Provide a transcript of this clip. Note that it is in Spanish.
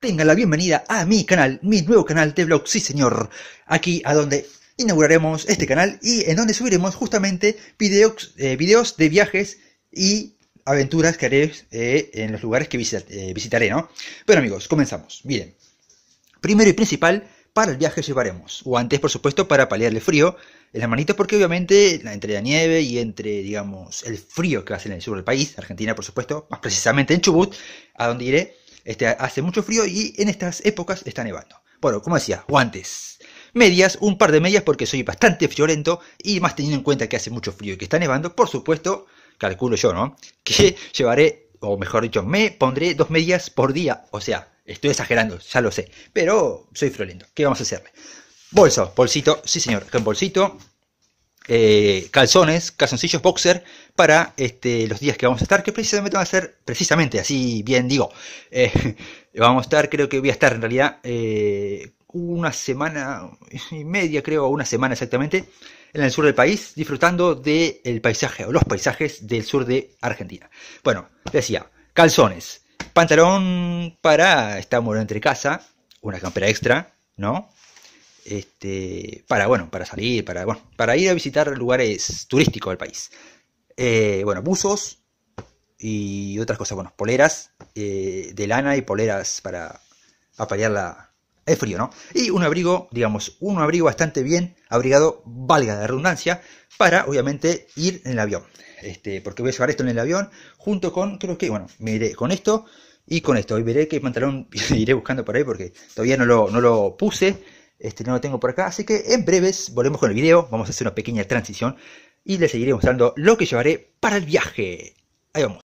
Tenga la bienvenida a mi canal, mi nuevo canal de vlog, sí señor. Aquí a donde inauguraremos este canal y en donde subiremos justamente eh, videos, de viajes y aventuras que haré eh, en los lugares que eh, visitaré, ¿no? Pero amigos, comenzamos. Miren, primero y principal, para el viaje llevaremos o antes, por supuesto, para paliar el frío en las manitas, porque obviamente entre la nieve y entre, digamos, el frío que hace en el sur del país, Argentina, por supuesto, más precisamente en Chubut, a donde iré, este, hace mucho frío y en estas épocas está nevando. Bueno, como decía, guantes, medias, un par de medias porque soy bastante friolento y más teniendo en cuenta que hace mucho frío y que está nevando, por supuesto, calculo yo, ¿no? Que llevaré, o mejor dicho, me pondré dos medias por día, o sea, estoy exagerando, ya lo sé, pero soy friolento, ¿qué vamos a hacerle? Bolso, bolsito, sí señor, con bolsito, eh, calzones, calzoncillos boxer para este, los días que vamos a estar, que precisamente van a ser, precisamente, así bien digo, eh, vamos a estar, creo que voy a estar en realidad eh, una semana y media, creo, una semana exactamente, en el sur del país, disfrutando del el paisaje o los paisajes del sur de Argentina. Bueno, decía, calzones, pantalón para, estamos entre casa, una campera extra, ¿no? Este, para, bueno, para salir, para, bueno, para ir a visitar lugares turísticos del país. Eh, bueno, buzos y otras cosas, bueno, poleras eh, de lana y poleras para apalear la, el frío, ¿no? Y un abrigo, digamos, un abrigo bastante bien abrigado, valga la redundancia, para, obviamente, ir en el avión. Este, porque voy a llevar esto en el avión, junto con, creo que, bueno, me con esto, y con esto. Y veré qué pantalón iré buscando por ahí porque todavía no no lo puse. Este no lo tengo por acá, así que en breves volvemos con el video, vamos a hacer una pequeña transición y les seguiré mostrando lo que llevaré para el viaje. Ahí vamos.